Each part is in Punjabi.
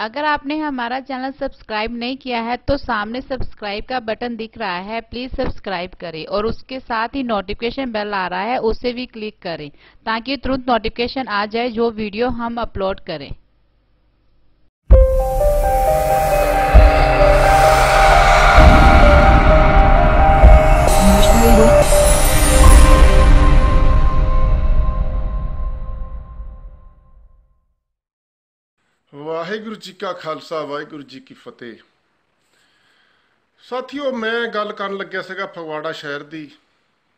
अगर आपने हमारा चैनल सब्सक्राइब नहीं किया है तो सामने सब्सक्राइब का बटन दिख रहा है प्लीज सब्सक्राइब करें और उसके साथ ही नोटिफिकेशन बेल आ रहा है उसे भी क्लिक करें ताकि तुरंत नोटिफिकेशन आ जाए जो वीडियो हम अपलोड करें ਵਾਹਿਗੁਰੂ ਜੀ ਕਾ ਖਾਲਸਾ ਵਾਹਿਗੁਰੂ ਜੀ ਕੀ ਫਤਿਹ ਸਾਥੀਓ ਮੈਂ ਗੱਲ ਕਰਨ ਲੱਗਿਆ ਸੀਗਾ ਫਗਵਾੜਾ ਸ਼ਹਿਰ ਦੀ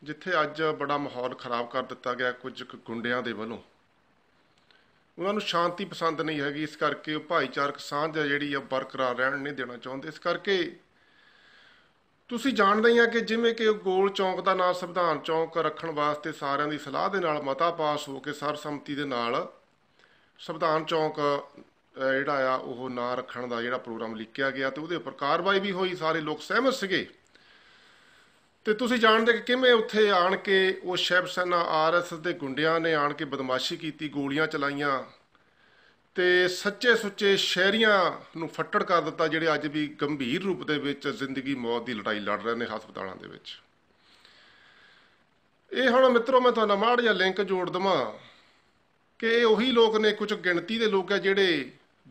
ਜਿੱਥੇ ਅੱਜ ਬੜਾ ਮਾਹੌਲ ਖਰਾਬ ਕਰ ਦਿੱਤਾ ਗਿਆ ਕੁਝ ਗੁੰਡਿਆਂ ਦੇ ਵੱਲੋਂ ਉਹਨਾਂ ਨੂੰ ਸ਼ਾਂਤੀ ਪਸੰਦ ਨਹੀਂ ਹੈਗੀ ਇਸ ਕਰਕੇ ਉਹ ਭਾਈਚਾਰਕ ਸਾਂਝ ਜਿਹੜੀ ਆ ਬਰਕਰਾਰ ਰਹਿਣ ਨਹੀਂ ਦੇਣਾ ਚਾਹੁੰਦੇ ਇਸ ਕਰਕੇ ਤੁਸੀਂ ਜਾਣਦੇ ਹੀ ਆ ਕਿ ਜਿਵੇਂ ਕਿ ਗੋਲ ਚੌਂਕ ਦਾ ਨਾਮ ਸੰਵਿਧਾਨ ਚੌਂਕ ਰੱਖਣ ਵਾਸਤੇ ਸਾਰਿਆਂ ਦੀ ਸਲਾਹ ਦੇ ਨਾਲ ਮਤਾ ਪਾਸ ਹੋ ਕੇ ਸਰਸੰਮਤੀ ਦੇ ਨਾਲ ਸੰਵਿਧਾਨ ਚੌਂਕ ਜਿਹੜਾ ਆ ਉਹ ਨਾਂ ਰੱਖਣ ਦਾ ਜਿਹੜਾ ਪ੍ਰੋਗਰਾਮ ਲਿਖਿਆ ਗਿਆ ਤੇ ਉਹਦੇ ਉੱਪਰ ਕਾਰਵਾਈ ਵੀ ਹੋਈ ਸਾਰੇ ਲੋਕ ਸਹਿਮਤ ਸੀਗੇ ਤੇ ਤੁਸੀਂ ਜਾਣਦੇ ਕਿ ਕਿਵੇਂ ਉੱਥੇ ਆਣ ਕੇ ਉਹ ਸ਼ੈਬਸਨਾ ਸੈਨਾ ਆਰਐਸ ਦੇ ਗੁੰਡਿਆਂ ਨੇ ਆਣ ਕੇ ਬਦਮਾਸ਼ੀ ਕੀਤੀ ਗੋਲੀਆਂ ਚਲਾਈਆਂ ਤੇ ਸੱਚੇ ਸੁੱਚੇ ਸ਼ਹਿਰੀਆਂ ਨੂੰ ਫੱਟੜ ਕਰ ਦਿੱਤਾ ਜਿਹੜੇ ਅੱਜ ਵੀ ਗੰਭੀਰ ਰੂਪ ਦੇ ਵਿੱਚ ਜ਼ਿੰਦਗੀ ਮੌਤ ਦੀ ਲੜਾਈ ਲੜ ਰਹੇ ਨੇ ਹਸਪਤਾਲਾਂ ਦੇ ਵਿੱਚ ਇਹ ਹੁਣ ਮਿੱਤਰੋ ਮੈਂ ਤੁਹਾਨੂੰ ਮਾੜ ਜਾਂ ਲਿੰਕ ਜੋੜ ਦਵਾਂ ਕਿ ਇਹ ਉਹੀ ਲੋਕ ਨੇ ਕੁਝ ਗਿਣਤੀ ਦੇ ਲੋਕ ਆ ਜਿਹੜੇ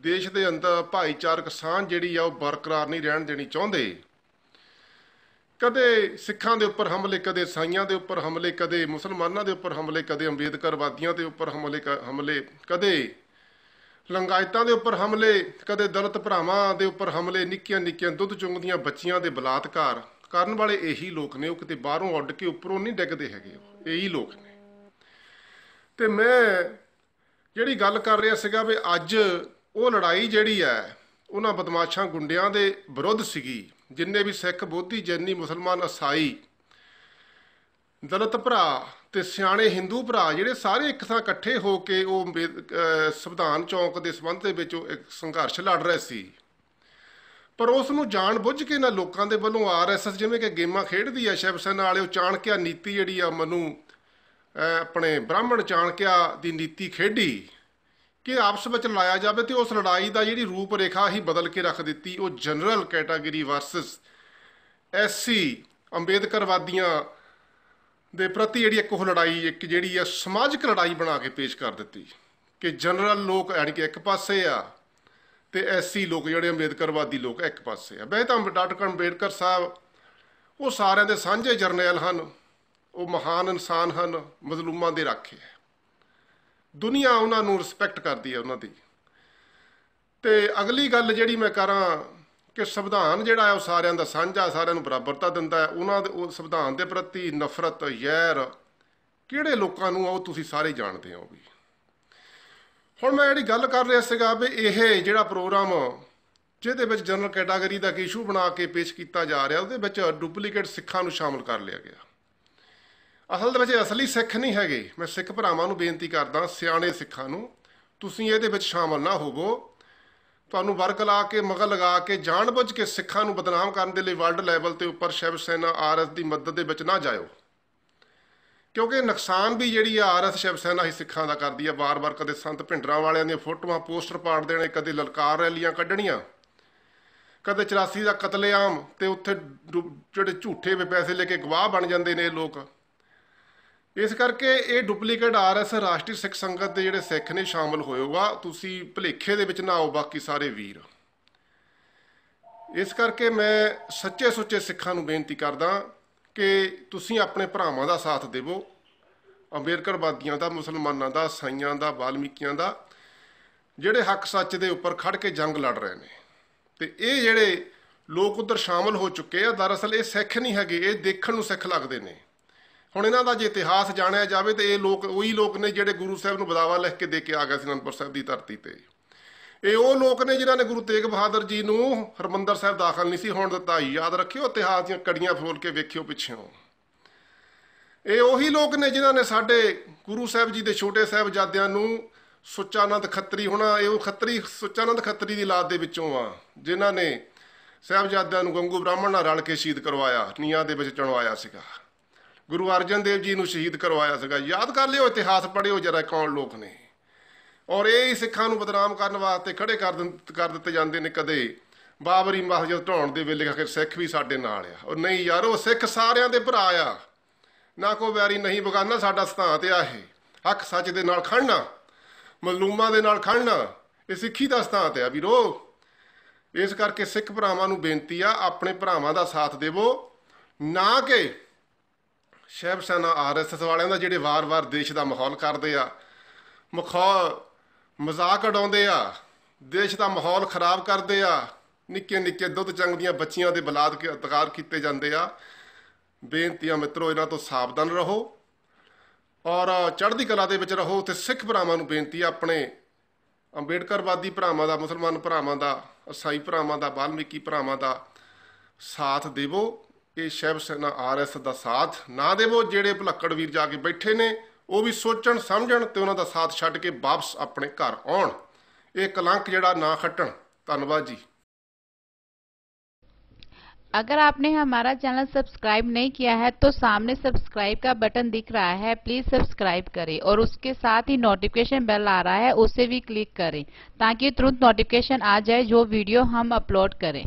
ਦੇਸ਼ ਦੇ ਅੰਦਰ ਭਾਈਚਾਰਕ ਸਾਂਝ ਜਿਹੜੀ ਆ ਉਹ ਬਰਕਰਾਰ ਨਹੀਂ ਰਹਿਣ ਦੇਣੀ ਚਾਹੁੰਦੇ ਕਦੇ ਸਿੱਖਾਂ ਦੇ ਉੱਪਰ ਹਮਲੇ ਕਦੇ ਸਾਈਆਂ ਦੇ ਉੱਪਰ ਹਮਲੇ ਕਦੇ ਮੁਸਲਮਾਨਾਂ ਦੇ ਉੱਪਰ ਹਮਲੇ ਕਦੇ ਅੰਬੇਦਕਰਵਾਦੀਆਂ ਦੇ ਉੱਪਰ ਹਮਲੇ ਹਮਲੇ ਕਦੇ ਲੰਗਾਇਤਾਂ ਦੇ ਉੱਪਰ ਹਮਲੇ ਕਦੇ ਦਲਿਤ ਭਰਾਵਾਂ ਦੇ ਉੱਪਰ ਹਮਲੇ ਨਿੱਕੀਆਂ ਨਿੱਕੀਆਂ ਦੁੱਧ ਚੁੰਗਦੀਆਂ ਬੱਚੀਆਂ ਦੇ ਬਲਾਤਕਾਰ ਕਰਨ ਵਾਲੇ ਇਹੀ ਲੋਕ ਨੇ ਉਹ ਕਿਤੇ ਬਾਹਰੋਂ ਉੱਡ ਕੇ ਉੱਪਰੋਂ ਨਹੀਂ ਡਿੱਗਦੇ ਹੈਗੇ ਇਹੀ ਲੋਕ ਨੇ ਤੇ ਮੈਂ ਜਿਹੜੀ ਗੱਲ ਕਰ ਰਿਹਾ ਸੀਗਾ ਵੀ ਅੱਜ ਉਹ ਲੜਾਈ ਜਿਹੜੀ ਹੈ ਉਹਨਾਂ ਬਦਮਾਸ਼ਾਂ ਗੁੰਡਿਆਂ ਦੇ ਵਿਰੁੱਧ ਸੀਗੀ ਜਿੰਨੇ ਵੀ ਸਿੱਖ ਬੋਧੀ ਜੈਨੀ ਮੁਸਲਮਾਨ ਅਸਾਈ ਦਲਤ ਭਰਾ ਤੇ ਸਿਆਣੇ ਹਿੰਦੂ ਭਰਾ ਜਿਹੜੇ ਸਾਰੇ ਇੱਕ ਥਾਂ ਇਕੱਠੇ ਹੋ ਕੇ ਉਹ ਸੰਵਿਧਾਨ ਚੌਂਕ ਦੇ ਸਬੰਧ ਦੇ ਵਿੱਚ ਇੱਕ ਸੰਘਰਸ਼ ਲੜ ਰਹੇ ਸੀ ਪਰ ਉਸ ਨੂੰ ਜਾਣ ਬੁੱਝ ਕੇ ਨਾ ਲੋਕਾਂ ਦੇ ਵੱਲੋਂ ਆਰਐਸਐਸ ਜਿਵੇਂ ਕਿ ਗੇਮਾਂ ਖੇਡਦੀ ਆ ਸ਼ਿਵਸੈਨਾ ਵਾਲੇ ਉਹ ਚਾਣਕਿਆ ਨੀਤੀ ਜਿਹੜੀ ਆ ਮਨੂੰ ਆਪਣੇ ਬ੍ਰਾਹਮਣ ਚਾਣਕਿਆ ਦੀ ਨੀਤੀ ਖੇਡੀ ਕਿ ਆਪਸ ਵਿੱਚ ਲਾਇਆ ਜਾਵੇ ਤੇ ਉਸ ਲੜਾਈ ਦਾ ਜਿਹੜੀ ਰੂਪ ਰੇਖਾ ਹੀ ਬਦਲ ਕੇ ਰੱਖ ਦਿੱਤੀ ਉਹ ਜਨਰਲ ਕੈਟਾਗਰੀ ਵਰਸਸ ਐਸਸੀ ਅੰਬੇਦਕਰਵਾਦੀਆਂ ਦੇ ਪ੍ਰਤੀ ਜਿਹੜੀ ਇੱਕ ਉਹ ਲੜਾਈ ਇੱਕ ਜਿਹੜੀ ਆ ਸਮਾਜਿਕ ਲੜਾਈ ਬਣਾ ਕੇ ਪੇਸ਼ ਕਰ ਦਿੱਤੀ ਕਿ ਜਨਰਲ ਲੋਕ ਯਾਨੀ ਕਿ ਇੱਕ ਪਾਸੇ ਆ ਤੇ ਐਸਸੀ ਲੋਕ ਜਿਹੜੇ ਅੰਬੇਦਕਰਵਾਦੀ ਲੋਕ ਇੱਕ ਪਾਸੇ ਆ ਬਹਿਤਾਂ ਤਾਂ ਡਾਕਟਰ ਅੰਬੇਦਕਰ ਸਾਹਿਬ ਉਹ ਸਾਰਿਆਂ ਦੇ ਸਾਂਝੇ ਜਰਨੈਲ ਹਨ ਉਹ ਮਹਾਨ ਇਨਸਾਨ ਹਨ ਮਜ਼ਲੂਮਾਂ ਦੇ ਰਾਖੇ ਦੁਨੀਆ ਉਹਨਾਂ ਨੂੰ ਰਿਸਪੈਕਟ ਕਰਦੀ ਹੈ ਉਹਨਾਂ ਦੀ ਤੇ ਅਗਲੀ ਗੱਲ ਜਿਹੜੀ ਮੈਂ ਕਰਾਂ ਕਿ ਸੰਵਿਧਾਨ ਜਿਹੜਾ ਹੈ ਉਹ ਸਾਰਿਆਂ ਦਾ ਸਾਂਝਾ ਸਾਰਿਆਂ ਨੂੰ ਬਰਾਬਰਤਾ ਦਿੰਦਾ ਹੈ ਉਹਨਾਂ ਦੇ ਉਹ ਸੰਵਿਧਾਨ ਦੇ ਪ੍ਰਤੀ ਨਫ਼ਰਤ ਯੈਰ ਕਿਹੜੇ ਲੋਕਾਂ ਨੂੰ ਉਹ ਤੁਸੀਂ ਸਾਰੇ ਜਾਣਦੇ ਹੋ ਵੀ ਹੁਣ ਮੈਂ ਜਿਹੜੀ ਗੱਲ ਕਰ ਰਿਹਾ ਸੀਗਾ ਵੀ ਇਹ ਜਿਹੜਾ ਪ੍ਰੋਗਰਾਮ ਜਿਹਦੇ ਵਿੱਚ ਜਨਰਲ ਕੈਟਾਗਰੀ ਦਾ ਇੱਕ ਇਸ਼ੂ ਬਣਾ ਕੇ ਪੇਸ਼ ਕੀਤਾ ਜਾ ਰਿਹਾ ਉਹਦੇ ਵਿੱਚ ਡੁਪਲੀਕੇਟ ਸਿੱਖਾਂ ਨੂੰ ਸ਼ਾਮਲ ਕਰ ਲਿਆ ਗਿਆ ਅਸਲ ਦੇ ਵਿੱਚ ਅਸਲੀ ਸਿੱਖ ਨਹੀਂ ਹੈਗੇ ਮੈਂ ਸਿੱਖ ਭਰਾਵਾਂ ਨੂੰ ਬੇਨਤੀ ਕਰਦਾ ਸਿਆਣੇ ਸਿੱਖਾਂ ਨੂੰ ਤੁਸੀਂ ਇਹਦੇ ਵਿੱਚ ਸ਼ਾਮਲ ਨਾ ਹੋਵੋ ਤੁਹਾਨੂੰ ਵਰਕ ਲਾ ਕੇ ਮਗਲ ਲਗਾ ਕੇ ਜਾਣਬੁੱਝ ਕੇ ਸਿੱਖਾਂ ਨੂੰ ਬਦਨਾਮ ਕਰਨ ਦੇ ਲਈ ਵਰਲਡ ਲੈਵਲ ਤੇ ਉੱਪਰ ਸ਼ਿਵ ਸੈਨਾ ਆਰਐਸ ਦੀ ਮਦਦ ਦੇ ਵਿੱਚ ਨਾ ਜਾਇਓ ਕਿਉਂਕਿ ਨੁਕਸਾਨ ਵੀ ਜਿਹੜੀ ਆ ਆਰਐਸ ਸ਼ਿਵ ਸੈਨਾ ਹੀ ਸਿੱਖਾਂ ਦਾ ਕਰਦੀ ਆ ਵਾਰ-ਵਾਰ ਕਦੇ ਸੰਤ ਭਿੰਡਰਾਂ ਵਾਲਿਆਂ ਦੀਆਂ ਫੋਟੋਆਂ ਪੋਸਟਰ ਪਾੜ ਦੇਣੇ ਕਦੇ ਲਲਕਾਰ ਰੈਲੀਆਂ ਕੱਢਣੀਆਂ ਕਦੇ 84 ਦਾ ਕਤਲੇਆਮ ਤੇ ਉੱਥੇ ਜਿਹੜੇ ਝੂਠੇ ਪੈਸੇ ਲੈ ਕੇ ਗਵਾਹ ਬਣ ਜਾਂਦੇ ਨੇ ਲੋਕ ਇਸ ਕਰਕੇ ਇਹ ਡੁਪਲੀਕੇਟ ਆਰਐਸ ਰਾਸ਼ਟਰੀ ਸਿੱਖ ਸੰਗਤ ਦੇ ਜਿਹੜੇ ਸਿੱਖ ਨੇ ਸ਼ਾਮਲ ਹੋਏਗਾ ਤੁਸੀਂ ਭਲੇਖੇ ਦੇ ਵਿੱਚ ਨਾ ਆਓ ਬਾਕੀ ਸਾਰੇ ਵੀਰ ਇਸ ਕਰਕੇ ਮੈਂ ਸੱਚੇ ਸੁੱਚੇ ਸਿੱਖਾਂ ਨੂੰ ਬੇਨਤੀ ਕਰਦਾ ਕਿ ਤੁਸੀਂ ਆਪਣੇ ਭਰਾਵਾਂ ਦਾ ਸਾਥ ਦੇਵੋ ਬਾਦੀਆਂ ਦਾ ਮੁਸਲਮਾਨਾਂ ਦਾ ਸਾਈਆਂ ਦਾ ਬਾਲਮੀਕੀਆਂ ਦਾ ਜਿਹੜੇ ਹੱਕ ਸੱਚ ਦੇ ਉੱਪਰ ਖੜ ਕੇ ਜੰਗ ਲੜ ਰਹੇ ਨੇ ਤੇ ਇਹ ਜਿਹੜੇ ਲੋਕ ਉਧਰ ਸ਼ਾਮਲ ਹੋ ਚੁੱਕੇ ਆ ਦਰਅਸਲ ਇਹ ਸਿੱਖ ਨਹੀਂ ਹੈਗੇ ਇਹ ਦੇਖਣ ਨੂੰ ਸਿੱਖ ਲੱਗਦੇ ਨੇ ਹੁਣ ਇਹਨਾਂ ਦਾ ਜੇ ਇਤਿਹਾਸ ਜਾਣਿਆ ਜਾਵੇ ਤੇ ਇਹ ਲੋਕ ਉਹੀ ਲੋਕ ਨੇ ਜਿਹੜੇ ਗੁਰੂ ਸਾਹਿਬ ਨੂੰ ਬਦਾਵਾ ਲਿਖ ਕੇ ਦੇ ਕੇ ਆ ਗਏ ਸੀ ਅਨੰਦਪੁਰ ਸਾਹਿਬ ਦੀ ਧਰਤੀ ਤੇ ਇਹ ਉਹ ਲੋਕ ਨੇ ਜਿਨ੍ਹਾਂ ਨੇ ਗੁਰੂ ਤੇਗ ਬਹਾਦਰ ਜੀ ਨੂੰ ਹਰਮੰਦਰ ਸਾਹਿਬ ਦਾਖਲ ਨਹੀਂ ਸੀ ਹੋਣ ਦਿੱਤਾ ਯਾਦ ਰੱਖਿਓ ਇਤਿਹਾਸ ਦੀਆਂ ਕੜੀਆਂ ਫੋਲ ਕੇ ਵੇਖਿਓ ਪਿੱਛੋਂ ਇਹ ਉਹੀ ਲੋਕ ਨੇ ਜਿਨ੍ਹਾਂ ਨੇ ਸਾਡੇ ਗੁਰੂ ਸਾਹਿਬ ਜੀ ਦੇ ਛੋਟੇ ਸਾਹਿਬਜ਼ਾਦਿਆਂ ਨੂੰ ਸੁਚਾਨੰਦ ਖੱਤਰੀ ਹੋਣਾ ਇਹ ਉਹ ਖੱਤਰੀ ਸੁਚਾਨੰਦ ਖੱਤਰੀ ਦੀ ਲਾਦ ਦੇ ਵਿੱਚੋਂ ਆ ਜਿਨ੍ਹਾਂ ਨੇ ਸਾਹਿਬਜ਼ਾਦਿਆਂ ਨੂੰ ਗੰਗੂ ਬ੍ਰਾਹਮਣ ਨਾਲ ਰਲ ਕੇ ਸ਼ਹੀਦ ਕਰਵਾਇਆ ਨੀਆਂ ਦੇ ਵਿੱਚ ਚਣਵਾਇਆ ਸੀਗਾ ਗੁਰੂ ਅਰਜਨ ਦੇਵ ਜੀ ਨੂੰ ਸ਼ਹੀਦ ਕਰਵਾਇਆ ਸੀਗਾ ਯਾਦ ਕਰ ਲਿਓ ਇਤਿਹਾਸ ਪੜਿਓ ਜਰਾ ਕੌਣ ਲੋਕ ਨੇ ਔਰ ਇਹ ਸਿੱਖਾਂ ਨੂੰ ਬਦਨਾਮ ਕਰਨ ਵਾਸਤੇ ਖੜੇ ਕਰ ਕਰ ਦਿੱਤੇ ਜਾਂਦੇ ਨੇ ਕਦੇ ਬਾਬਰੀ ਮਸਜਿਦ ਢਾਉਣ ਦੇ ਵੇਲੇ ਆਖਿਰ ਸਿੱਖ ਵੀ ਸਾਡੇ ਨਾਲ ਆ ਔਰ ਨਹੀਂ ਯਾਰੋ ਸਿੱਖ ਸਾਰਿਆਂ ਦੇ ਭਰਾ ਆ ਨਾ ਕੋ ਵੈਰੀ ਨਹੀਂ ਬਗਾਨਾ ਸਾਡਾ ਸਿਧਾਂਤ ਆ ਇਹ ਹੱਕ ਸੱਚ ਦੇ ਨਾਲ ਖੜਨਾ ਮਲੂਮਾਂ ਦੇ ਨਾਲ ਖੜਨਾ ਇਹ ਸਿੱਖੀ ਦਾ ਤੇ ਆ ਵੀਰੋ ਇਸ ਕਰਕੇ ਸਿੱਖ ਭਰਾਵਾਂ ਨੂੰ ਬੇਨਤੀ ਆ ਆਪਣੇ ਭਰਾਵਾਂ ਦਾ ਸਾਥ ਦੇਵੋ ਨਾ ਕਿ ਸ਼ਹਿਬ ਸੈਨਾ ਆਰਐਸਐਸ ਵਾਲਿਆਂ ਦਾ ਜਿਹੜੇ ਵਾਰ-ਵਾਰ ਦੇਸ਼ ਦਾ ਮਾਹੌਲ ਕਰਦੇ ਆ ਮਖੌ ਮਜ਼ਾਕ ਉਡਾਉਂਦੇ ਆ ਦੇਸ਼ ਦਾ ਮਾਹੌਲ ਖਰਾਬ ਕਰਦੇ ਆ ਨਿੱਕੇ ਨਿੱਕੇ ਦੁੱਧ ਚੰਗ ਦੀਆਂ ਬੱਚੀਆਂ ਦੇ ਬਲਾਤਕਾਰ ਕੀਤੇ ਜਾਂਦੇ ਆ ਬੇਨਤੀਆਂ ਮਿੱਤਰੋ ਇਹਨਾਂ ਤੋਂ ਸਾਵਧਾਨ ਰਹੋ ਔਰ ਚੜ੍ਹਦੀ ਕਲਾ ਦੇ ਵਿੱਚ ਰਹੋ ਤੇ ਸਿੱਖ ਭਰਾਵਾਂ ਨੂੰ ਬੇਨਤੀ ਆ ਆਪਣੇ ਅੰਬੇਡਕਰਵਾਦੀ ਭਰਾਵਾਂ ਦਾ ਮੁਸਲਮਾਨ ਭਰਾਵਾਂ ਦਾ ਅਸਾਈ ਭਰਾਵਾਂ ਦਾ ਬਾਲਮੀਕੀ ਭਰਾਵਾਂ ਦਾ ਸਾਥ ਦੇਵੋ कि शिवसेना आर एस का साथ ना देवो जेड़े भुलक्कड़ वीर जाके बैठे ने वह भी सोच समझ तो उन्हों का साथ छड़ के वापस अपने घर आन एक कलंक जड़ा ना ਨਾ ਖੱਟਣ जी अगर आपने हमारा चैनल सब्सक्राइब नहीं किया है तो सामने सब्सक्राइब का बटन दिख रहा है प्लीज सब्सक्राइब करें और उसके साथ ही नोटिफिकेशन बेल आ रहा है उसे भी क्लिक करें ताकि तुरंत नोटिफिकेशन आ जाए जो वीडियो हम अपलोड करें